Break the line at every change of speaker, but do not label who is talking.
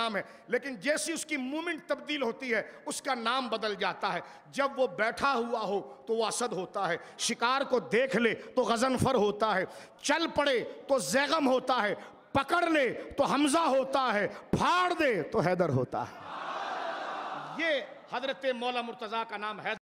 नाम है लेकिन जैसी उसकी मूवमेंट तब्दील होती है उसका नाम बदल जाता है जब वो बैठा हुआ हो तो वो असद होता है शिकार को देख ले तो गजनफर होता है चल पड़े तो जैगम होता है पकड़ ले तो हमजा होता है फाड़ दे तो हैदर होता
है ये हजरत मौला मुर्तज़ा का नाम हैदर